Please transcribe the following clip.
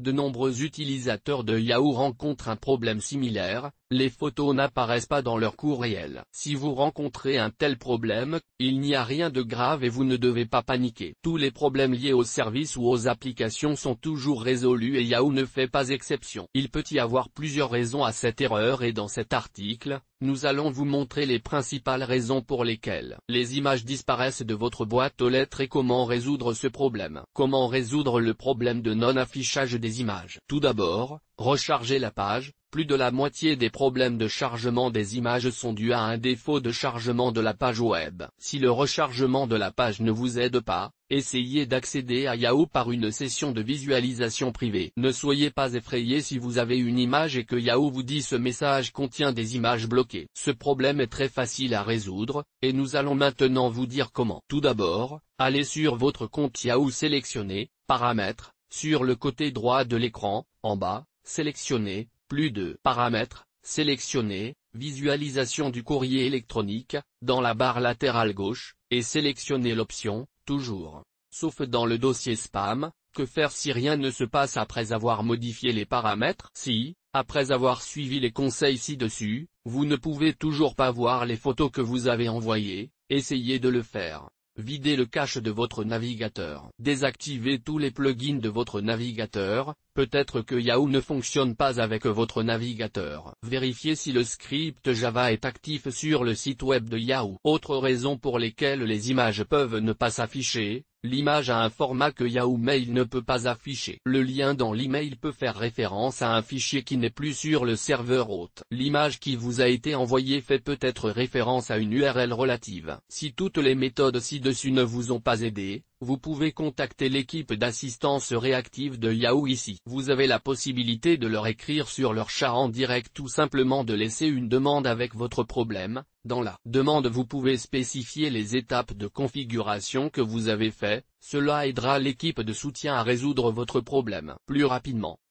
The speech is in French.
de nombreux utilisateurs de Yahoo rencontrent un problème similaire, les photos n'apparaissent pas dans leur cours réel. Si vous rencontrez un tel problème, il n'y a rien de grave et vous ne devez pas paniquer. Tous les problèmes liés aux services ou aux applications sont toujours résolus et Yahoo ne fait pas exception. Il peut y avoir plusieurs raisons à cette erreur et dans cet article, nous allons vous montrer les principales raisons pour lesquelles les images disparaissent de votre boîte aux lettres et comment résoudre ce problème. Comment résoudre le problème de non-affichage des images Tout d'abord, Recharger la page, plus de la moitié des problèmes de chargement des images sont dus à un défaut de chargement de la page web. Si le rechargement de la page ne vous aide pas, essayez d'accéder à Yahoo par une session de visualisation privée. Ne soyez pas effrayé si vous avez une image et que Yahoo vous dit ce message contient des images bloquées. Ce problème est très facile à résoudre, et nous allons maintenant vous dire comment. Tout d'abord, allez sur votre compte Yahoo sélectionné, paramètres, sur le côté droit de l'écran, en bas, Sélectionnez « plus de paramètres, sélectionnez « visualisation du courrier électronique, dans la barre latérale gauche, et sélectionnez l'option, toujours. Sauf dans le dossier spam, que faire si rien ne se passe après avoir modifié les paramètres Si, après avoir suivi les conseils ci-dessus, vous ne pouvez toujours pas voir les photos que vous avez envoyées, essayez de le faire. Videz le cache de votre navigateur. Désactivez tous les plugins de votre navigateur, peut-être que Yahoo ne fonctionne pas avec votre navigateur. Vérifiez si le script Java est actif sur le site web de Yahoo. Autre raison pour lesquelles les images peuvent ne pas s'afficher, L'image a un format que Yahoo Mail ne peut pas afficher. Le lien dans l'email peut faire référence à un fichier qui n'est plus sur le serveur hôte. L'image qui vous a été envoyée fait peut-être référence à une URL relative. Si toutes les méthodes ci-dessus ne vous ont pas aidé, vous pouvez contacter l'équipe d'assistance réactive de Yahoo ici. Vous avez la possibilité de leur écrire sur leur chat en direct ou simplement de laisser une demande avec votre problème. Dans la demande vous pouvez spécifier les étapes de configuration que vous avez fait, cela aidera l'équipe de soutien à résoudre votre problème plus rapidement.